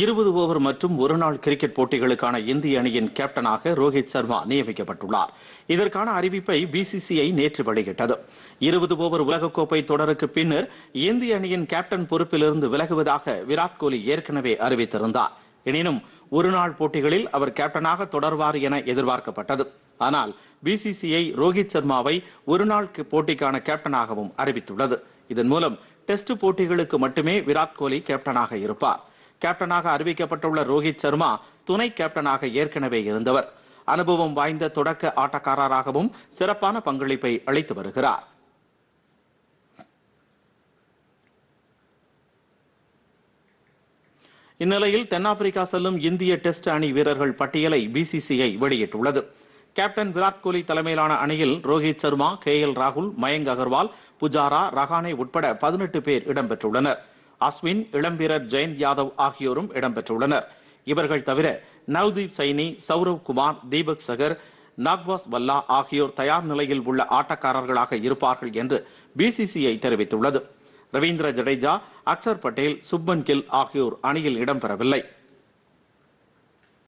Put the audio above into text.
இருபது ஓவர் மற்றும் ஒருநாள் கிரிக்கெட் போட்டிகளுக்கான இந்திய அணியின் கேப்டனாக ரோஹித் சர்மா நியமிக்கப்பட்டுள்ளார் இதற்கான அறிவிப்பை பிசிசிஐ நேற்று வெளியிட்டது இருபது ஓவர் உலகக்கோப்பை தொடருக்கு பின்னர் இந்திய அணியின் கேப்டன் பொறுப்பிலிருந்து விலகுவதாக விராட் கோலி ஏற்கனவே அறிவித்திருந்தார் எனினும் ஒருநாள் போட்டிகளில் அவர் கேப்டனாக தொடர்வார் என எதிர்பார்க்கப்பட்டது ஆனால் பிசிசிஐ ரோஹித் சர்மாவை ஒருநாள் போட்டிக்கான கேப்டனாகவும் அறிவித்துள்ளது இதன் மூலம் டெஸ்ட் போட்டிகளுக்கு மட்டுமே விராட் கோலி கேப்டனாக இருப்பார் கேப்டனாக அறிவிக்கப்பட்டுள்ள ரோஹித் சர்மா துணை கேப்டனாக ஏற்கனவே இருந்தவர் அனுபவம் வாய்ந்த தொடக்க ஆட்டக்காரராகவும் சிறப்பான பங்களிப்பை அளித்து வருகிறார் இந்நிலையில் தென்னாப்பிரிக்கா செல்லும் இந்திய டெஸ்ட் அணி வீரர்கள் பட்டியலை பிசிசிஐ வெளியிட்டுள்ளது கேப்டன் விராட் கோலி தலைமையிலான அணியில் ரோஹித் சர்மா கே எல் ராகுல் மயங்க் அகர்வால் புஜாரா ரஹானே உட்பட பதினெட்டு பேர் இடம்பெற்றுள்ளனர் அஸ்வின் இளம்பீரர் ஜெயந்த் யாதவ் ஆகியோரும் இடம்பெற்றுள்ளனர் இவர்கள் தவிர நவ்தீப் சைனி சௌரவ் குமார் தீபக் சகர் நாக்வாஸ் வல்லா ஆகியோர் தயார் நிலையில் உள்ள ஆட்டக்காரர்களாக இருப்பார்கள் என்று பிசிசிஐ தெரிவித்துள்ளது ரவீந்திர ஜடேஜா அக்சர் பட்டேல் சுப்மன் கில் ஆகியோர் அணியில் இடம்பெறவில்லை